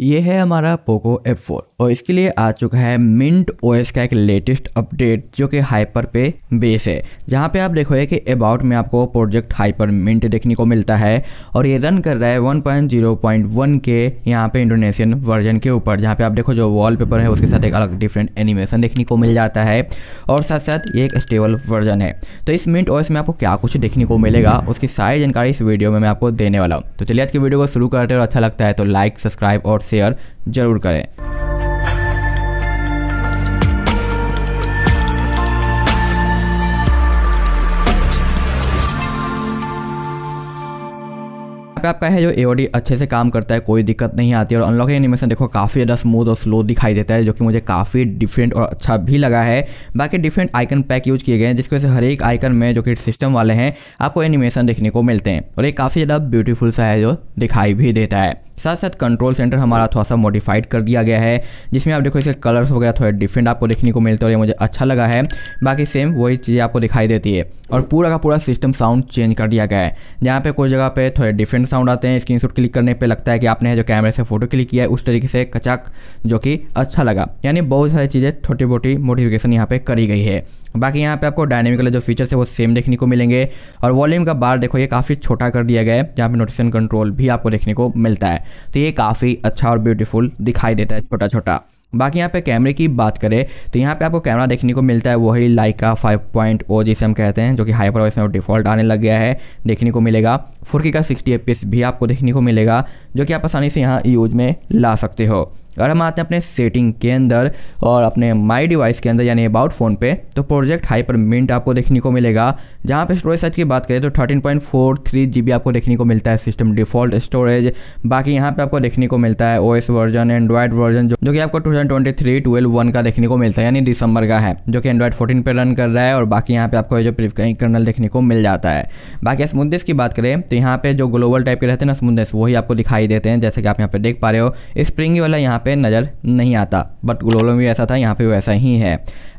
ये है हमारा पोको F4 और इसके लिए आ चुका है मिंट ओएस का एक लेटेस्ट अपडेट जो कि हाइपर पे बेस है जहाँ पे आप देखोगे कि अबाउट में आपको प्रोजेक्ट हाइपर मिंट देखने को मिलता है और ये रन कर रहा है 1.0.1 के यहाँ पे इंडोनेशियन वर्जन के ऊपर जहाँ पे आप देखो जो वॉलपेपर है उसके साथ एक अलग डिफरेंट एनिमेशन देखने को मिल जाता है और साथ साथ ये एक स्टेबल वर्जन है तो इस मिंट ओ में आपको क्या कुछ देखने को मिलेगा उसकी सारी जानकारी इस वीडियो में मैं आपको देने वाला हूँ तो चलिए आज की वीडियो को शुरू करते और अच्छा लगता है तो लाइक सब्सक्राइब और शेयर ज़रूर करें पे आपका है जो ए अच्छे से काम करता है कोई दिक्कत नहीं आती और अनलॉकिंग एनिमेशन देखो काफ़ी ज़्यादा स्मूथ और स्लो दिखाई देता है जो कि मुझे काफ़ी डिफरेंट और अच्छा भी लगा है बाकी डिफरेंट आइकन पैक यूज किए गए हैं जिसकी वजह से हर एक आइकन में जो कि सिस्टम वाले हैं आपको एनिमेशन देखने को मिलते हैं और ये काफ़ी ज़्यादा ब्यूटीफुल सा है जो दिखाई भी देता है साथ साथ कंट्रोल सेंटर हमारा थोड़ा सा मॉडिफाइड कर दिया गया है जिसमें आप देखो इसके कलर्स वगैरह थोड़े डिफरेंट आपको देखने को मिलते हैं और ये मुझे अच्छा लगा है बाकी सेम वही चीज़ आपको दिखाई देती है और पूरा का पूरा सिस्टम साउंड चेंज कर दिया गया है जहाँ पे कुछ जगह पे थोड़े डिफरेंट साउंड आते हैं स्क्रीनशॉट क्लिक करने पे लगता है कि आपने जो कैमरे से फोटो क्लिक किया है उस तरीके से कचाक जो कि अच्छा लगा यानी बहुत सारी चीज़ें छोटी मोटी मोटिफिकेशन यहाँ पर करी गई है बाकी यहाँ पे आपको डायनेमिक वाले जो फीचर्स है वो सेम देखने को मिलेंगे और वॉल्यूम का बार देखो ये काफ़ी छोटा कर दिया गया है जहाँ पे नोटिसन कंट्रोल भी आपको देखने को मिलता है तो ये काफ़ी अच्छा और ब्यूटीफुल दिखाई देता है छोटा छोटा बाकी यहाँ पे कैमरे की बात करें तो यहाँ पे आपको कैमरा देखने को मिलता है वही लाइका 5.0 पॉइंट ओ जिसे हम कहते हैं जो कि हाइपर वॉइस में डिफ़ॉल्ट आने लग गया है देखने को मिलेगा फुर्की का सिक्सटी एफ भी आपको देखने को मिलेगा जो कि आप आसानी से यहाँ यूज में ला सकते हो अगर हम आते हैं अपने सेटिंग के अंदर और अपने माई डिवाइस के अंदर यानी अबाउट फ़ोन पे तो प्रोजेक्ट हाइपर मिंट आपको देखने को मिलेगा जहाँ पे स्टोरेज साइज की बात करें तो 13.43 पॉइंट आपको देखने को मिलता है सिस्टम डिफ़ॉल्ट स्टोरेज बाकी यहाँ पे आपको देखने को मिलता है ओएस वर्जन एंड्रॉयड वर्जन जो, जो कि आपको टू थाउजेंड का देखने को मिलता है यानी दिसंबर का है जो कि एंड्रॉयड फोर्टीन पर रन कर रहा है और बाकी यहाँ पर आपको जो कर्नल देखने को मिल जाता है बाकी स्मूदनेस की बात करें तो यहाँ पर जो ग्लोबल टाइप के रहते हैं ना स्मूदनेस वही आपको दिखाई देते हैं जैसे कि आप यहाँ पे देख पा रहे हो स्प्रिंग वाला यहाँ पे नज़र नहीं आता बट ग्लोलो में ऐसा था यहाँ पे वैसा ही है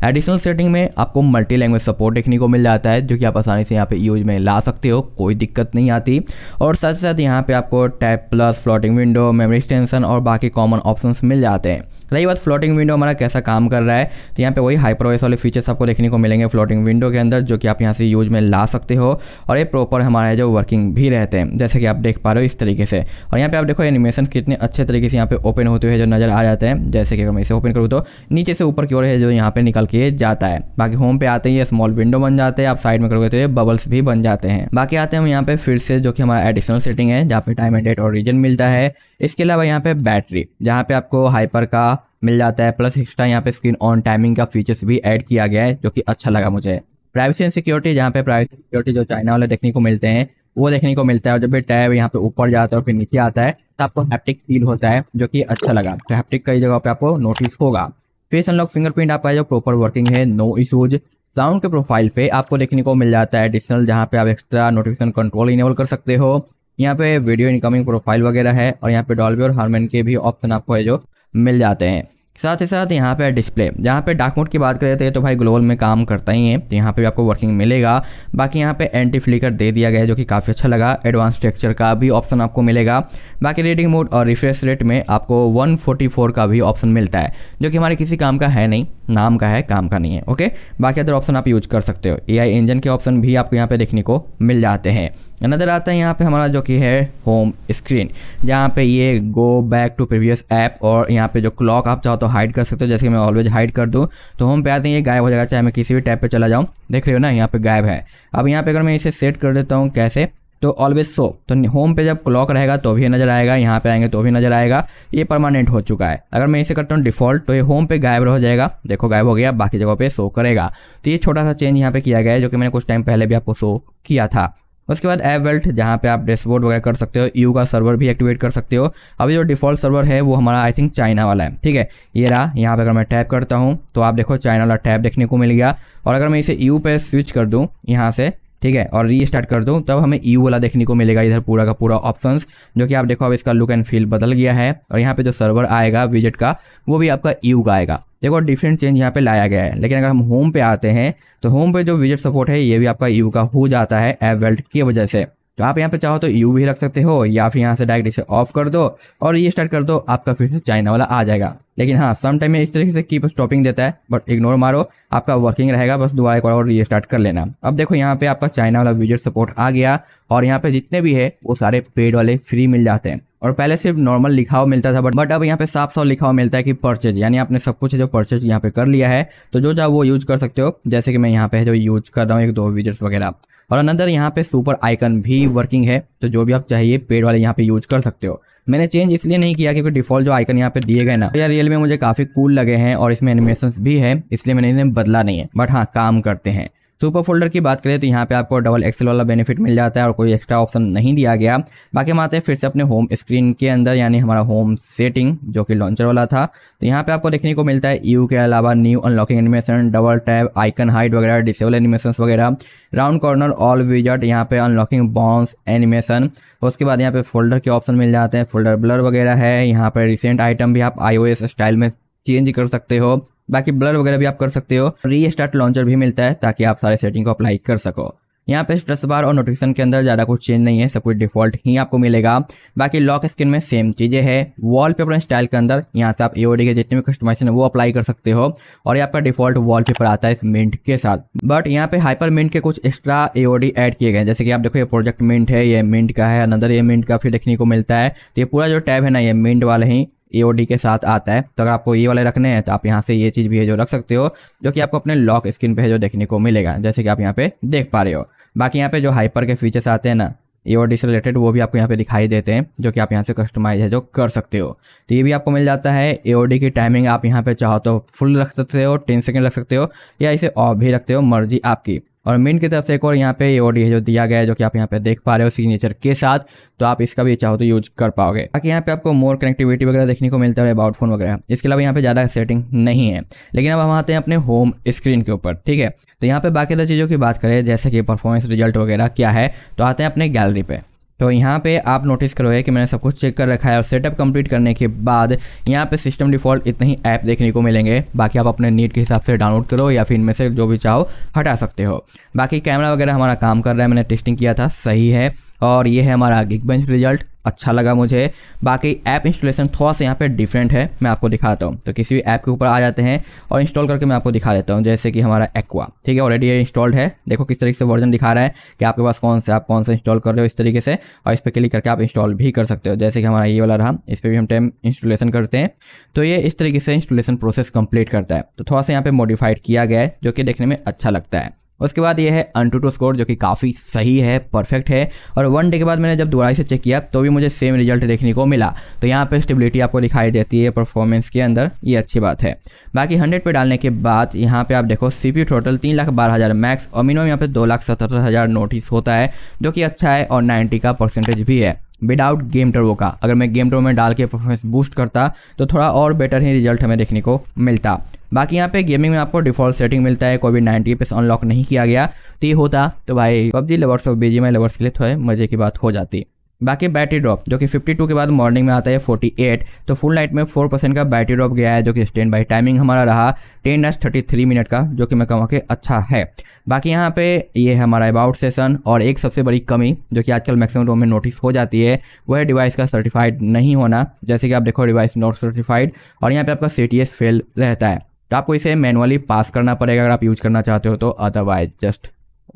एडिशनल सेटिंग में आपको मल्टी लैंग्वेज सपोर्ट देखने को मिल जाता है जो कि आप आसानी से यहाँ पे यूज में ला सकते हो कोई दिक्कत नहीं आती और साथ ही साथ यहाँ पे आपको tap plus floating window memory extension और बाकी कॉमन ऑप्शंस मिल जाते हैं रही मतलब बात फ्लोटिंग विंडो हमारा कैसा काम कर रहा है तो यहाँ पे वही हाइपर ओएस वाले फीचर्स आपको देखने को मिलेंगे फ्लोटिंग विंडो के अंदर जो कि आप यहाँ से यूज में ला सकते हो और ये प्रॉपर हमारे जो वर्किंग भी रहते हैं जैसे कि आप देख पा रहे हो इस तरीके से और यहाँ पे आप देखो एनिमेशन कितने अच्छे तरीके से यहाँ पे ओपन होते हुए जो नजर आ जाते हैं जैसे कि अगर मैं इसे ओपन करूँ तो नीचे से ऊपर की ओर है जो यहाँ पे निकल के जाता है बाकी होम पे आते ही स्मॉल विंडो बन जाते हैं आप साइड में करोगे तो ये बबल्स भी बन जाते हैं बाकी आते हैं हम यहाँ पे फिर से जो कि हमारा एडिशनल सेटिंग है जहाँ पे टाइम एंड डेट और रीजन मिलता है इसके अलावा यहाँ पे बैटरी जहाँ पे आपको हाइपर का मिल जाता है प्लस एक्स्ट्रा यहाँ पे स्क्रीन ऑन टाइमिंग का फीचर्स भी ऐड किया गया है जो कि अच्छा लगा मुझे प्राइवेसी एंड सिक्योरिटी जहाँ पे प्राइवेसी सिक्योरिटी जो चाइना वाले देखने को मिलते हैं वो देखने को मिलता है और जब भी टैब यहाँ पे ऊपर जाता है और फिर नीचे आता है तो आपको हैप्टिक फील होता है जो कि अच्छा लगा तो हैप्टिक कई जगह पे आपको नोटिस होगा फेस अनलॉक फिंगरप्रिंट आपका जो प्रॉपर वर्किंग है नो इशूज साउंड के प्रोफाइल पे आपको देखने को मिल जाता है एडिशनल जहाँ पे आप एक्स्ट्रा नोटिफिकेशन कंट्रोल इनेबल कर सकते हो यहाँ पे वीडियो इनकमिंग प्रोफाइल वगैरह है और यहाँ पे डॉल्बी और हारमेन के भी ऑप्शन आपको है जो मिल जाते हैं साथ ही साथ यहाँ पे डिस्प्ले जहाँ पे डार्क मोड की बात करते तो हैं तो भाई ग्लोबल में काम करता ही है तो यहाँ पे भी आपको वर्किंग मिलेगा बाकी यहाँ पे एंटी फ्लिकर दे दिया गया है जो कि काफ़ी अच्छा लगा एडवांस टेक्सचर का भी ऑप्शन आपको मिलेगा बाकी रीडिंग मोड और रिफ्रेश रेट में आपको 144 का भी ऑप्शन मिलता है जो कि हमारे किसी काम का है नहीं नाम का है काम का नहीं है ओके बाकी अदर ऑप्शन आप यूज कर सकते हो ए इंजन के ऑप्शन भी आपको यहाँ पर देखने को मिल जाते हैं नज़र आता है यहाँ पे हमारा जो कि है होम स्क्रीन जहाँ पे ये go back to previous app और यहाँ पे जो क्लॉक आप चाहो तो हाइड कर सकते हो जैसे कि मैं ऑलवेज हाइड कर दूँ तो होम पे आते हैं ये गायब हो जाएगा चाहे मैं किसी भी टैब पे चला जाऊँ देख रहे हो ना यहाँ पे गायब है अब यहाँ पे अगर मैं इसे सेट कर देता हूँ कैसे तो ऑलवेज सो तो होम पे जब क्लॉक रहेगा तो भी नज़र आएगा यहाँ पे आएंगे तो भी नज़र आएगा ये परमानेंट हो चुका है अगर मैं इसे करता हूँ डिफॉल्ट तो ये होम पे गायब हो जाएगा देखो गायब हो गया बाकी जगहों पे शो करेगा तो ये छोटा सा चेंज यहाँ पे किया गया है जो कि मैंने कुछ टाइम पहले भी आपको शो किया था उसके बाद ऐप वेल्ट जहाँ पे आप डैशबोर्ड वगैरह कर सकते हो यू का सर्वर भी एक्टिवेट कर सकते हो अभी जो डिफॉल्ट सर्वर है वो हमारा आई थिंक चाइना वाला है ठीक है ये रहा यहाँ पे अगर मैं टैप करता हूँ तो आप देखो चाइना वाला टैप देखने को मिल गया और अगर मैं इसे यू पे स्विच कर दूँ यहाँ से ठीक है और रीस्टार्ट कर दूँ तब हमें यू वाला देखने को मिलेगा इधर पूरा का पूरा ऑप्शन जो कि आप देखो अब इसका लुक एंड फील बदल गया है और यहाँ पर जो सर्वर आएगा विजिट का वो भी आपका यू का आएगा देखो डिफरेंट चेंज यहाँ पे लाया गया है लेकिन अगर हम होम पे आते हैं तो होम पे जो विजिट सपोर्ट है ये भी आपका यू का हो जाता है एप वेल्ट की वजह से तो आप यहाँ पे चाहो तो यू भी रख सकते हो या फिर यहाँ से डायरेक्ट इसे ऑफ कर दो और ये स्टार्ट कर दो आपका फिर से चाइना वाला आ जाएगा लेकिन हाँ सम टाइम इस तरीके से कीप स्टॉपिंग देता है बट इग्नोर मारो आपका वर्किंग रहेगा बस दोबारा एक और ये स्टार्ट कर लेना अब देखो यहाँ पे आपका चाइना वाला विजिट सपोर्ट आ गया और यहाँ पे जितने भी है वो सारे पेड वाले फ्री मिल जाते हैं और पहले सिर्फ नॉर्मल हुआ मिलता था बट बट अब यहाँ पे साफ साफ हुआ मिलता है कि परचेज यानी आपने सब कुछ जो परचेज यहाँ पे कर लिया है तो जो चाहे वो यूज कर सकते हो जैसे कि मैं यहाँ पे जो यूज कर रहा हूँ एक दो विजिट्स वगैरह और अनदर यहाँ पे सुपर आइकन भी वर्किंग है तो जो भी आप चाहिए पेड वाले यहाँ पे यूज कर सकते हो मैंने चेंज इसलिए नहीं किया क्योंकि डिफॉल्ट जो आइकन यहाँ पे दिए गए ना तो यार रियल में मुझे काफी कूल लगे हैं और इसमें एनिमेशन भी है इसलिए मैंने इन्हें बदला नहीं है बट हाँ काम करते हैं सुपर तो फोल्डर की बात करें तो यहाँ पे आपको डबल एक्सेल वाला बेनिफिट मिल जाता है और कोई एक्स्ट्रा ऑप्शन नहीं दिया गया बाकी हम आते हैं फिर से अपने होम स्क्रीन के अंदर यानी हमारा होम सेटिंग जो कि लॉन्चर वाला था तो यहाँ पे आपको देखने को मिलता है यू के अलावा new unlocking animation double tab icon height वगैरह डिसेबल एनिमेशन वगैरह राउंड कॉर्नर ऑल विजट यहाँ पे अनलॉकिंग बॉन्स एनिमेशन उसके बाद यहाँ पे फोल्डर के ऑप्शन मिल जाते हैं फोल्डर ब्लर वगैरह है यहाँ पर रिसेंट आइटम भी आप आई स्टाइल में चेंज कर सकते हो बाकी ब्लर वगैरह भी आप कर सकते हो री स्टार्ट लॉन्चर भी मिलता है ताकि आप सारे सेटिंग को अप्लाई कर सको यहाँ पे स्ट्रेस बार और नोटिफिकेशन के अंदर ज़्यादा कुछ चेंज नहीं है सब कुछ डिफॉल्ट ही आपको मिलेगा बाकी लॉक स्क्रीन में सेम चीज़ें है वॉलपेपर स्टाइल के अंदर यहाँ से आप एओडी के जितने भी कस्टमाइजेशन है वो अप्लाई कर सकते हो और ये आपका डिफॉल्ट वॉलपेपर आता है इस मिंट के साथ बट यहाँ पे हाइपर मिंट के कुछ एक्स्ट्रा एओडी ऐड किए गए जैसे कि आप देखो ये प्रोजेक्ट मिंट है ये मिंट का है अनदर ये मिंट का फिर देखने को मिलता है तो ये पूरा जो टैब है ना ये मिंट वाले ही ए के साथ आता है तो अगर आपको ये वाले रखने हैं तो आप यहाँ से ये चीज़ भी है जो रख सकते हो जो कि आपको अपने लॉक स्क्रीन पे है जो देखने को मिलेगा जैसे कि आप यहाँ पे देख पा रहे हो बाकी यहाँ पे जो हाइपर के फीचर्स आते हैं ना ए और डी से रिलेटेड वो भी आपको यहाँ पे दिखाई देते हैं जो कि आप यहाँ से कस्टमाइज है जो कर सकते हो तो ये भी आपको मिल जाता है ए डी की टाइमिंग आप यहाँ पे चाहो तो फुल रख सकते हो टेन सेकेंड रख सकते हो या इसे ऑफ भी रखते हो मर्जी आपकी और मेन की तरफ से एक और यहाँ पे ये ओडी है जो दिया गया है जो कि आप यहाँ पे देख पा रहे हो सिग्नेचर के साथ तो आप इसका भी चाहो तो यूज कर पाओगे बाकी यहाँ पे आपको मोर कनेक्टिविटी वगैरह देखने को मिलता है अबाउट फोन वगैरह इसके अलावा यहाँ पे ज़्यादा सेटिंग नहीं है लेकिन अब हम आते हैं अपने होम स्क्रीन के ऊपर ठीक है तो यहाँ पे बाकी चीज़ों की बात करें जैसे कि परफॉर्मेंस रिजल्ट वगैरह क्या है तो आते हैं अपने गैलरी पे तो यहाँ पे आप नोटिस करोगे कि मैंने सब कुछ चेक कर रखा है और सेटअप कंप्लीट करने के बाद यहाँ पे सिस्टम डिफ़ॉल्ट इतने ही ऐप देखने को मिलेंगे बाकी आप अपने नीड के हिसाब से डाउनलोड करो या फिर इनमें से जो भी चाहो हटा सकते हो बाकी कैमरा वगैरह हमारा काम कर रहा है मैंने टेस्टिंग किया था सही है और ये है हमारा गिग बेंच रिजल्ट अच्छा लगा मुझे बाकी ऐप इंस्टॉलेशन थोड़ा सा यहाँ पे डिफरेंट है मैं आपको दिखाता हूँ तो किसी भी ऐप के ऊपर आ जाते हैं और इंस्टॉल करके मैं आपको दिखा देता हूँ जैसे कि हमारा एक्वा ठीक है ऑलरेडी ये इंस्टॉल्ड है देखो किस तरीके से वर्जन दिखा रहा है कि आपके पास कौन सा आप कौन सा इंस्टॉल कर रहे हो इस तरीके से और इस पर क्लिक करके आप इंस्टॉल भी कर सकते हो जैसे कि हमारा ये वाला रहा इस पर भी हम टाइम इंस्टॉलेशन करते हैं तो ये इस तरीके से इंस्टॉलेशन प्रोसेस कंप्लीट करता है तो थोड़ा सा यहाँ पर मॉडिफाइड किया गया है जो कि देखने में अच्छा लगता है उसके बाद ये है अन टू स्कोर जो कि काफ़ी सही है परफेक्ट है और वन डे के बाद मैंने जब दोबारा से चेक किया तो भी मुझे सेम रिजल्ट देखने को मिला तो यहाँ पर स्टेबिलिटी आपको दिखाई देती है परफॉर्मेंस के अंदर ये अच्छी बात है बाकी हंड्रेड पर डालने के बाद यहाँ पर आप देखो सी पी टोटल तीन लाख बारह हज़ार मैक्स और मिनिमम यहाँ पर दो लाख सतहत्तर हज़ार नोटिस होता है जो कि अच्छा है और नाइन्टी का परसेंटेज भी है विदाउट गेम टर्वो का अगर मैं गेम टर्वो में डाल के परफॉर्मेंस बूस्ट करता तो थोड़ा और बेटर ही रिजल्ट हमें देखने को मिलता बाकी यहाँ पे गेमिंग में आपको डिफॉल्ट सेटिंग मिलता है कोविड नाइन्टीन पे अनलॉक नहीं किया गया तो ये होता तो भाई पबजी लवर्स और बीजी में लवर्स के लिए थोड़े मजे की बात हो जाती बाकी बैटरी ड्रॉप जो कि 52 के बाद मॉर्निंग में आता है 48 तो फुल नाइट में 4 परसेंट का बैटरी ड्रॉप गया है जो कि स्टैंड बाई टाइमिंग हमारा रहा टेन एस थर्टी मिनट का जो कि मैं कहूँगा कि अच्छा है बाकी यहाँ पे ये है हमारा अबाउट सेशन और एक सबसे बड़ी कमी जो कि आजकल मैक्सिमम रोम में नोटिस हो जाती है वह है डिवाइस का सर्टिफाइड नहीं होना जैसे कि आप देखो डिवाइस नॉट सर्टिफाइड और यहाँ पर आपका सी फेल रहता है तो आपको इसे मैनुअली पास करना पड़ेगा अगर आप यूज करना चाहते हो तो अदरवाइज जस्ट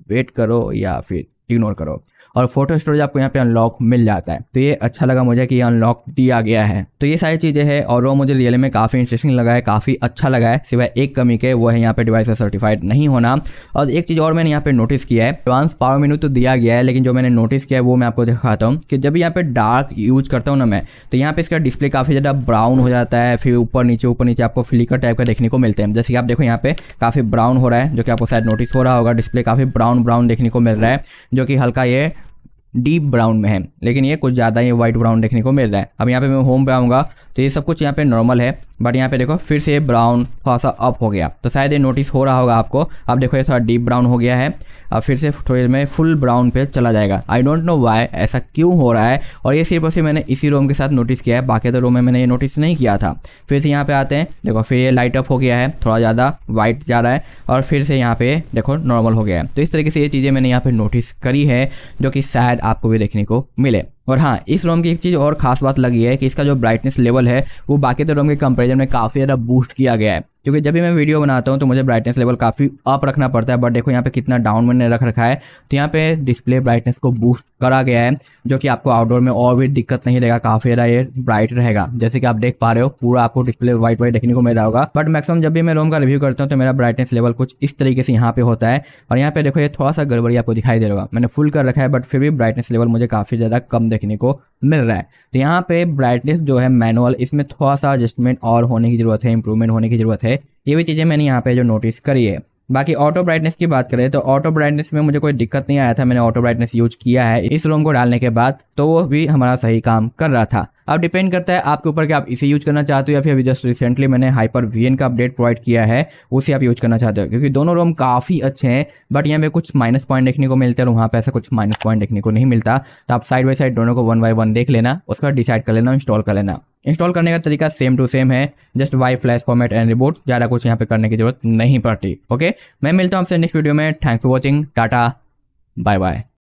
वेट करो या फिर इग्नोर करो और फोटो स्टोरेज आपको यहाँ पे अनलॉक मिल जाता है तो ये अच्छा लगा मुझे कि ये अनलॉक दिया गया है तो ये सारी चीज़ें हैं और वो मुझे रियल में काफ़ी इंटरेस्टिंग लगा है काफ़ी अच्छा लगा है सिवाय एक कमी के वो है यहाँ पे डिवाइस सर्टिफाइड नहीं होना और एक चीज़ और मैंने यहाँ पे नोटिस किया है एडवांस पावर मेनू तो दिया गया है लेकिन जो मैंने नोटिस किया है वो मैं आपको दिखाता हूँ कि जब यहाँ पे डार्क यूज करता हूँ ना मैं तो यहाँ पे इसका डिस्प्ले काफ़ी ज़्यादा ब्राउन हो जाता है फिर ऊपर नीचे ऊपर नीचे आपको फ्लिकर टाइप का देखने को मिलते हैं जैसे कि आप देखो यहाँ पे काफ़ी ब्राउन हो रहा है जो कि आपको शायद नोटिस हो रहा होगा डिस्प्ले काफ़ी ब्राउन ब्राउन देखने को मिल रहा है जो कि हल्का ये डीप ब्राउन में है लेकिन ये कुछ ज़्यादा ही व्हाइट ब्राउन देखने को मिल रहा है अब यहाँ पे मैं होम पे आऊंगा तो ये सब कुछ यहाँ पे नॉर्मल है बट यहाँ पे देखो फिर से ब्राउन थोड़ा सा अप हो गया तो शायद ये नोटिस हो रहा होगा आपको अब देखो ये थोड़ा डीप ब्राउन हो गया है अब फिर से थोड़ी देर में फुल ब्राउन पे चला जाएगा आई डोंट नो वाई ऐसा क्यों हो रहा है और ये सिर्फ और सिर्फ मैंने इसी रूम के साथ नोटिस किया है बाकी तो रूम में मैंने ये नोटिस नहीं किया था फिर से यहाँ पे आते हैं देखो फिर ये लाइट अप हो गया है थोड़ा ज़्यादा वाइट जा रहा है और फिर से यहाँ पे देखो नॉर्मल हो गया है तो इस तरीके से ये चीज़ें मैंने यहाँ पर नोटिस करी है जो कि शायद आपको भी देखने को मिले और हाँ इस रोम की एक चीज़ और खास बात लगी है कि इसका जो ब्राइटनेस लेवल है वो बाकी तो रोम के कंपेरिजन में काफ़ी ज़्यादा बूस्ट किया गया है क्योंकि जब भी मैं वीडियो बनाता हूँ तो मुझे ब्राइटनेस लेवल काफ़ी अप रखना पड़ता है बट देखो यहाँ पे कितना डाउन मैंने रख रखा है तो यहाँ पे डिस्प्ले ब्राइटनेस को बूस्ट करा गया है जो कि आपको आउटडोर में और भी दिक्कत नहीं देगा काफ़ी ज़्यादा ये ब्राइट रहेगा जैसे कि आप देख पा रहे हो पूरा आपको डिस्प्ले व्हाइट वाइट देखने को मिल रहा होगा बट मैक्सिमम जब भी मैं रोम का रिव्यू करता हूँ तो मेरा ब्राइटनेस लेवल कुछ इस तरीके से यहाँ पे होता है और यहाँ पे देखो ये थोड़ा सा गड़बड़ी आपको दिखाई दे रहा मैंने फुल कर रखा है बट फिर भी ब्राइटनेस लेवल मुझे काफ़ी ज़्यादा कम देखने को मिल रहा है तो यहाँ पे ब्राइटनेस जो है मैनुअल इसमें थोड़ा सा एडजस्टमेंट और होने की ज़रूरत है इंप्रूवमेंट होने की ज़रूरत है ये भी चीज़ें मैंने यहाँ पे जो नोटिस करी है बाकी ऑटो ब्राइटनेस की बात करें तो ऑटो ब्राइटनेस में मुझे कोई दिक्कत नहीं आया था मैंने ऑटो ब्राइटनेस यूज किया है इस रोम को डालने के बाद तो वो भी हमारा सही काम कर रहा था अब डिपेंड करता है आपके ऊपर कि आप इसे यूज करना चाहते हो या फिर अभी जस्ट रिसेंटली मैंने हाइपर वी का अपडेट प्रोवाइड किया है उसे आप यूज करना चाहते हो क्योंकि दोनों रोम काफ़ी अच्छे हैं बट यहाँ पे कुछ माइनस पॉइंट देखने को मिलते हैं और वहाँ पर ऐसा कुछ माइनस पॉइंट देखने को नहीं मिलता तो आप साइड बाई साइड दोनों को वन बाई वन देख लेना उसका डिसाइड कर लेना इंस्टॉल कर लेना इंस्टॉल करने का तरीका सेम टू सेम है just Y flash format and reboot ज़्यादा कुछ यहाँ पे करने की जरूरत नहीं पड़ती ओके मैं मिलता हूँ आपसे नेक्स्ट वीडियो में thanks for watching tata bye bye